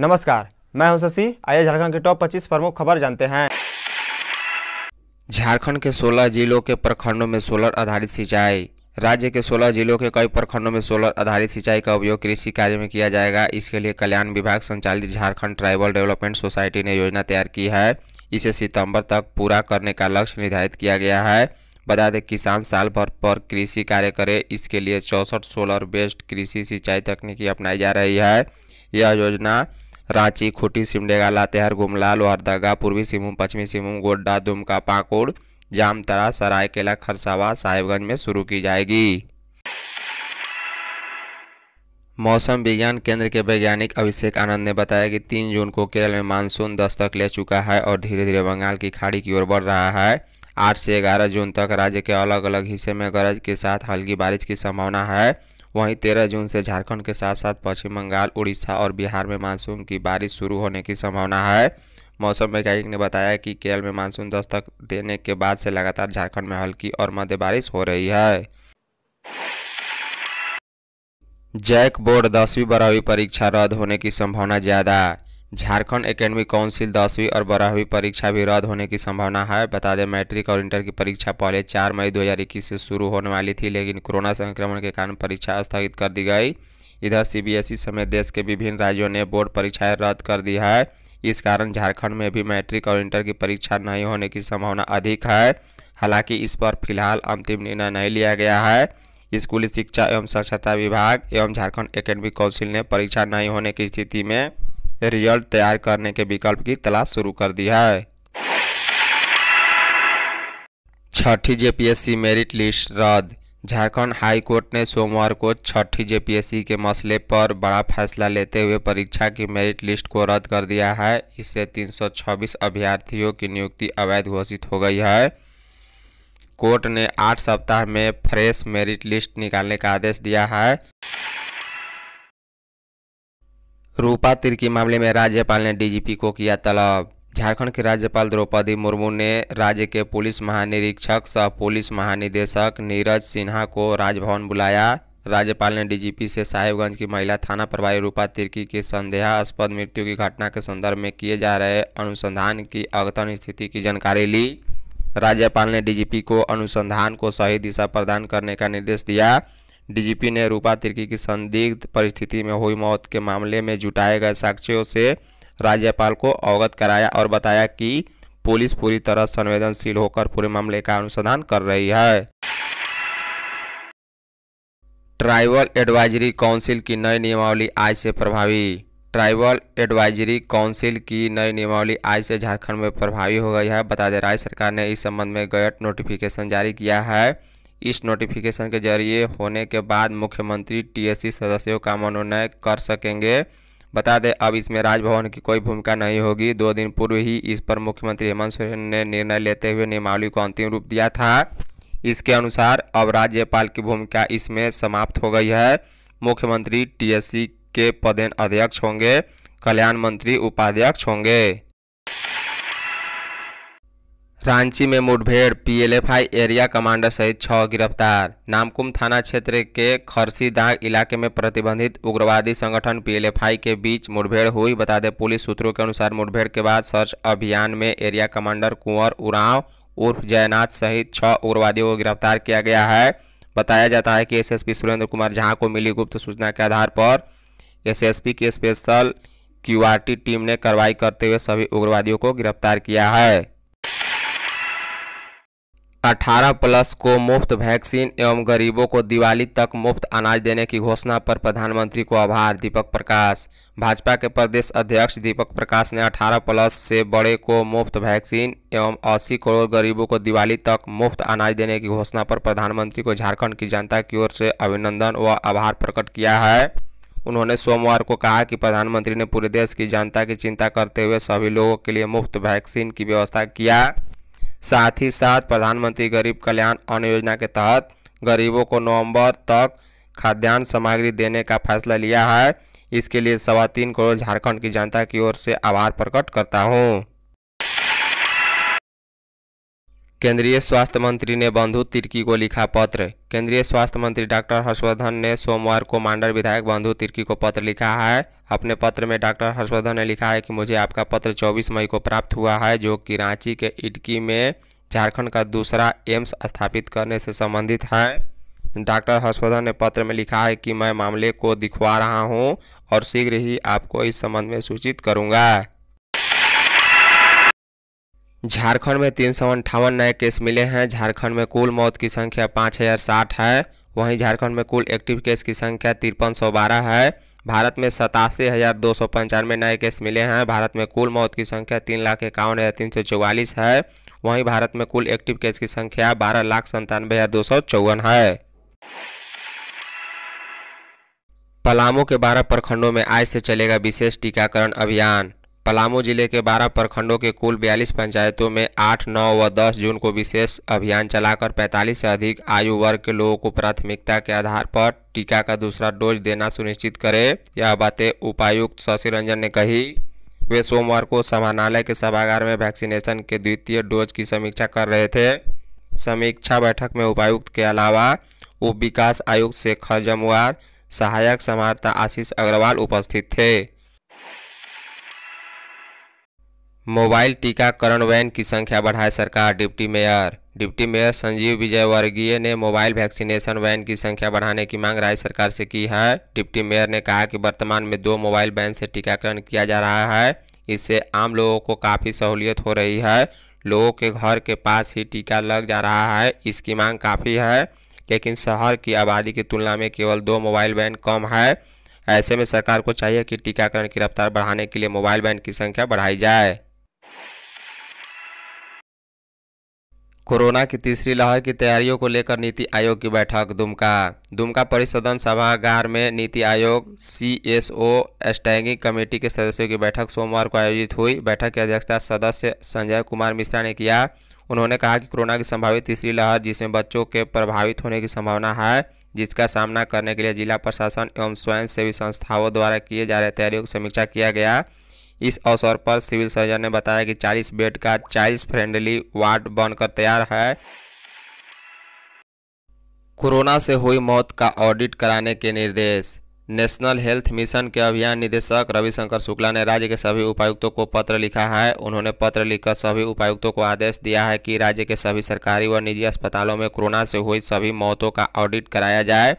नमस्कार मैं हूं शशि आइए झारखंड के टॉप 25 प्रमुख खबर जानते हैं झारखंड के 16 जिलों के प्रखंडों में सोलर आधारित सिंचाई राज्य के 16 जिलों के कई प्रखंडों में सोलर आधारित सिंचाई का उपयोग कृषि कार्य में किया जाएगा इसके लिए कल्याण विभाग संचालित झारखंड ट्राइबल डेवलपमेंट सोसाइटी ने योजना तैयार की है इसे सितंबर तक पूरा करने का लक्ष्य निर्धारित किया गया है बता दें किसान साल भर पर कृषि कार्य करे इसके लिए चौंसठ सोलर बेस्ड कृषि सिंचाई तकनीकी अपनाई जा रही है यह योजना रांची खूटी सिमडेगा लातेहार गुमला लोहरदगा पूर्वी सिंहभूम पश्चिमी सिंहभूम गोड्डा दुमका पाकुड़ जामतरा सरायकेला खरसावा साहिबगंज में शुरू की जाएगी मौसम विज्ञान केंद्र के वैज्ञानिक अभिषेक आनंद ने बताया कि तीन जून को केरल में मानसून दस्तक ले चुका है और धीरे धीरे बंगाल की खाड़ी की ओर बढ़ रहा है आठ से ग्यारह जून तक राज्य के अलग अलग हिस्से में गरज के साथ हल्की बारिश की संभावना है वहीं तेरह जून से झारखंड के साथ साथ पश्चिम बंगाल उड़ीसा और बिहार में मानसून की बारिश शुरू होने की संभावना है मौसम वैज्ञानिक ने बताया कि केरल में मानसून दस्तक देने के बाद से लगातार झारखंड में हल्की और मध्य बारिश हो रही है जैक बोर्ड दसवीं बारहवीं परीक्षा रद्द होने की संभावना ज़्यादा झारखंड एकेडमिक काउंसिल दसवीं और बारहवीं परीक्षा भी रद्द होने की संभावना है बता दें मैट्रिक और इंटर की परीक्षा पहले 4 मई 2021 से शुरू होने वाली थी लेकिन कोरोना संक्रमण के कारण परीक्षा स्थगित कर दी गई इधर सीबीएसई समेत देश के विभिन्न राज्यों ने बोर्ड परीक्षाएं रद्द कर दी है इस कारण झारखंड में भी मैट्रिक और इंटर की परीक्षा नहीं होने की संभावना अधिक है हालांकि इस पर फिलहाल अंतिम निर्णय नहीं लिया गया है स्कूली शिक्षा एवं साक्षरता विभाग एवं झारखंड एकेडमिक काउंसिल ने परीक्षा नहीं होने की स्थिति में रिजल्ट तैयार करने के विकल्प की तलाश शुरू कर दी है छठी जेपीएससी मेरिट लिस्ट रद्द झारखंड हाई कोर्ट ने सोमवार को छठी जेपीएससी के मसले पर बड़ा फैसला लेते हुए परीक्षा की मेरिट लिस्ट को रद्द कर दिया है इससे 326 अभ्यर्थियों की नियुक्ति अवैध घोषित हो गई है कोर्ट ने आठ सप्ताह में फ्रेश मेरिट लिस्ट निकालने का आदेश दिया है रूपा तिरकी मामले में राज्यपाल ने डीजीपी को किया तलब झारखंड के राज्यपाल द्रौपदी मुर्मू ने राज्य के पुलिस महानिरीक्षक सह पुलिस महानिदेशक नीरज सिन्हा को राजभवन बुलाया राज्यपाल ने डीजीपी से साहेबगंज की महिला थाना प्रभारी रूपा तिर्की के संदेहास्पद मृत्यु की घटना के संदर्भ में किए जा रहे अनुसंधान की अगतन स्थिति की जानकारी ली राज्यपाल ने डीजीपी को अनुसंधान को सही दिशा प्रदान करने का निर्देश दिया डीजीपी ने रूपा तिर्की की संदिग्ध परिस्थिति में हुई मौत के मामले में जुटाए गए साक्ष्यों से राज्यपाल को अवगत कराया और बताया कि पुलिस पूरी तरह संवेदनशील होकर पूरे मामले का अनुसंधान कर रही है ट्राइबल एडवाइजरी काउंसिल की नई नियमावली आज से प्रभावी ट्राइबल एडवाइजरी काउंसिल की नई नियमावली आज से झारखंड में प्रभावी हो गई है बता दें राज्य सरकार ने इस संबंध में गैट नोटिफिकेशन जारी किया है इस नोटिफिकेशन के जरिए होने के बाद मुख्यमंत्री टीएससी सदस्यों का मनोनयन कर सकेंगे बता दें अब इसमें राजभवन की कोई भूमिका नहीं होगी दो दिन पूर्व ही इस पर मुख्यमंत्री हेमंत सोरेन ने निर्णय लेते हुए नियमावली को अंतिम रूप दिया था इसके अनुसार अब राज्यपाल की भूमिका इसमें समाप्त हो गई है मुख्यमंत्री टीएससी के पदेन अध्यक्ष होंगे कल्याण मंत्री उपाध्यक्ष होंगे रांची में मुठभेड़ पीएलएफआई एरिया कमांडर सहित छह गिरफ्तार नामकुम थाना क्षेत्र के खरसीदाग इलाके में प्रतिबंधित उग्रवादी संगठन पीएलएफआई के बीच मुठभेड़ हुई बता दें पुलिस सूत्रों के अनुसार मुठभेड़ के बाद सर्च अभियान में एरिया कमांडर कुंवर उराव उर्फ जयनाथ सहित छह उग्रवादियों को गिरफ्तार किया गया है बताया जाता है कि एस सुरेंद्र कुमार झा को मिली गुप्त सूचना के आधार पर एस की स्पेशल क्यू टीम ने कार्रवाई करते हुए सभी उग्रवादियों को गिरफ्तार किया है 18 प्लस को मुफ्त वैक्सीन एवं गरीबों को दिवाली तक मुफ्त अनाज देने की घोषणा पर प्रधानमंत्री को आभार दीपक प्रकाश भाजपा के प्रदेश अध्यक्ष दीपक प्रकाश ने 18 प्लस से बड़े को मुफ्त वैक्सीन एवं 80 करोड़ गरीबों को दिवाली तक मुफ्त अनाज देने की घोषणा पर प्रधानमंत्री को झारखंड की जनता की ओर से अभिनंदन व आभार प्रकट किया है उन्होंने सोमवार को कहा कि प्रधानमंत्री ने पूरे देश की जनता की चिंता करते हुए सभी लोगों के लिए मुफ्त वैक्सीन की व्यवस्था किया साथ ही साथ प्रधानमंत्री गरीब कल्याण अन्न योजना के तहत गरीबों को नवंबर तक खाद्यान्न सामग्री देने का फैसला लिया है इसके लिए सवा तीन करोड़ झारखंड की जनता की ओर से आभार प्रकट करता हूँ केंद्रीय स्वास्थ्य मंत्री ने बंधु तिर्की को लिखा पत्र केंद्रीय स्वास्थ्य मंत्री डॉक्टर हर्षवर्धन ने सोमवार को मांडर विधायक बंधु तिर्की को पत्र लिखा है अपने पत्र में डॉक्टर हर्षवर्धन ने लिखा है कि मुझे आपका पत्र 24 मई को प्राप्त हुआ है जो कि रांची के इटकी में झारखंड का दूसरा एम्स स्थापित करने से संबंधित है डॉक्टर हर्षवर्धन ने पत्र में लिखा है कि मैं मामले को दिखवा रहा हूँ और शीघ्र ही आपको इस संबंध में सूचित करूँगा झारखंड में तीन सौ अंठावन नए केस मिले हैं झारखंड में कुल मौत की संख्या पाँच हज़ार साठ है वहीं झारखंड में कुल एक्टिव केस की संख्या तिरपन सौ बारह है भारत में सतासी हज़ार दो सौ पंचानवे नए केस मिले हैं भारत में कुल मौत की संख्या तीन लाख इक्यावन हज़ार तीन सौ चौवालीस है वहीं भारत में कुल एक्टिव केस की संख्या बारह लाख संतानवे हज़ार दो सौ चौवन है पलामू के बारह प्रखंडों में आज से चलेगा विशेष टीकाकरण अभियान पलामू जिले के 12 प्रखंडों के कुल 42 पंचायतों में 8, 9 व 10 जून को विशेष अभियान चलाकर 45 से अधिक आयु वर्ग के लोगों को प्राथमिकता के आधार पर टीका का दूसरा डोज देना सुनिश्चित करें यह बातें उपायुक्त शशि रंजन ने कही वे सोमवार को समाहरणालय के सभागार में वैक्सीनेशन के द्वितीय डोज की समीक्षा कर रहे थे समीक्षा बैठक में उपायुक्त के अलावा उप विकास आयुक्त शेखर जमुआर सहायक समाहर्ता आशीष अग्रवाल उपस्थित थे मोबाइल टीकाकरण वैन की संख्या बढ़ाए सरकार deputy mayor deputy mayor Sanjeev Vijayvargiya ने मोबाइल वैक्सीनेशन वैन की संख्या बढ़ाने की मांग राज्य सरकार से की है डिप्टी मेयर ने कहा कि वर्तमान में दो मोबाइल वैन से टीकाकरण किया जा रहा है इससे आम लोगों को काफ़ी सहूलियत हो रही है लोगों के घर के पास ही टीका लग जा रहा है इसकी मांग काफ़ी है लेकिन शहर की आबादी की तुलना में केवल दो मोबाइल वैन कम है ऐसे में सरकार को चाहिए कि टीकाकरण की रफ्तार बढ़ाने के लिए मोबाइल वैन की संख्या बढ़ाई जाए कोरोना की तीसरी लहर की तैयारियों को लेकर नीति आयोग की बैठक दुमका दुमका परिसदन सभागार में NITI Aayog C S O standing committee के सदस्यों की बैठक सोमवार को आयोजित हुई बैठक की अध्यक्षता सदस्य संजय कुमार मिश्रा ने किया उन्होंने कहा कि कोरोना की संभावित तीसरी लहर जिसमें बच्चों के प्रभावित होने की संभावना है जिसका सामना करने के लिए जिला प्रशासन एवं स्वयंसेवी संस्थाओं द्वारा किए जा रहे तैयारियों की समीक्षा किया गया इस अवसर पर सिविल सर्जन ने बताया कि 40 बेड का चाइल्ड फ्रेंडली वार्ड बनकर तैयार है कोरोना से हुई मौत का ऑडिट कराने के निर्देश नेशनल हेल्थ मिशन के अभियान निदेशक रविशंकर शुक्ला ने राज्य के सभी उपायुक्तों को पत्र लिखा है उन्होंने पत्र लिखकर सभी उपायुक्तों को आदेश दिया है कि राज्य के सभी सरकारी व निजी अस्पतालों में कोरोना से हुई सभी मौतों का ऑडिट कराया जाए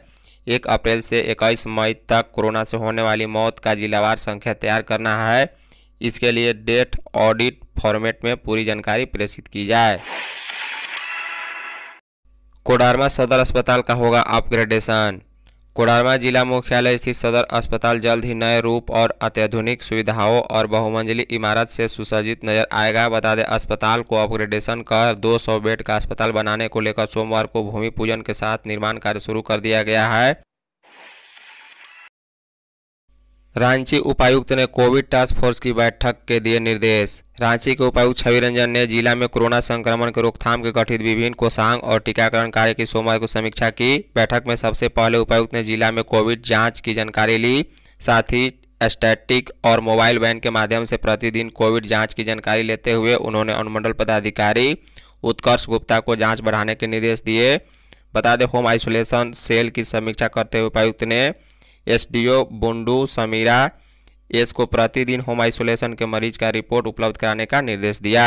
एक अप्रैल से इक्कीस मई तक कोरोना से होने वाली मौत का जिलावार संख्या तैयार करना है इसके लिए डेट ऑडिट फॉर्मेट में पूरी जानकारी प्रेषित की जाए कोडारमा सदर अस्पताल का होगा अपग्रेडेशन कोडारमा जिला मुख्यालय स्थित सदर अस्पताल जल्द ही नए रूप और अत्याधुनिक सुविधाओं और बहुमंजिली इमारत से सुसज्जित नजर आएगा बता दें अस्पताल को अपग्रेडेशन कर 200 बेड का अस्पताल बनाने को लेकर सोमवार को भूमि पूजन के साथ निर्माण कार्य शुरू कर दिया गया है रांची उपायुक्त ने कोविड टास्क फोर्स की बैठक के दिए निर्देश रांची के उपायुक्त छवि रंजन ने जिला में कोरोना संक्रमण के रोकथाम के गठित विभिन्न कोषांग और टीकाकरण कार्य की सोमवार को समीक्षा की बैठक में सबसे पहले उपायुक्त ने जिला में कोविड जांच की जानकारी ली साथ ही स्टैटिक और मोबाइल वैन के माध्यम से प्रतिदिन कोविड जाँच की जानकारी लेते हुए उन्होंने अनुमंडल पदाधिकारी उत्कर्ष गुप्ता को जाँच बढ़ाने के निर्देश दिए बता दें होम आइसोलेशन सेल की समीक्षा करते हुए उपायुक्त ने एसडीओ बुंडू समीरा एस को प्रतिदिन होम आइसोलेशन के मरीज का रिपोर्ट उपलब्ध कराने का निर्देश दिया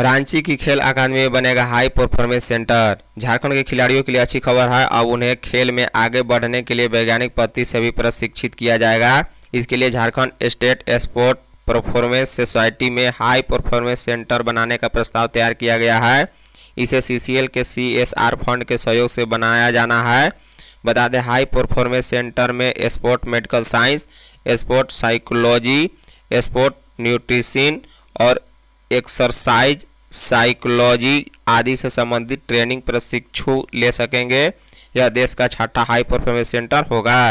रांची की खेल अकादमी में बनेगा हाई परफॉर्मेंस सेंटर झारखंड के खिलाड़ियों के लिए अच्छी खबर है अब उन्हें खेल में आगे बढ़ने के लिए वैज्ञानिक पद्धति से भी प्रशिक्षित किया जाएगा इसके लिए Jharkhand state sport performance society में हाई परफॉर्मेंस सेंटर बनाने का प्रस्ताव तैयार किया गया है इसे सी के सी फंड के सहयोग से बनाया जाना है बता दें हाई परफॉर्मेंस सेंटर में sport medical science sport psychology sport nutrition और एक्सरसाइज साइकोलॉजी आदि से संबंधित ट्रेनिंग प्रशिक्षु ले सकेंगे यह देश का छठा हाई परफॉर्मेंस सेंटर होगा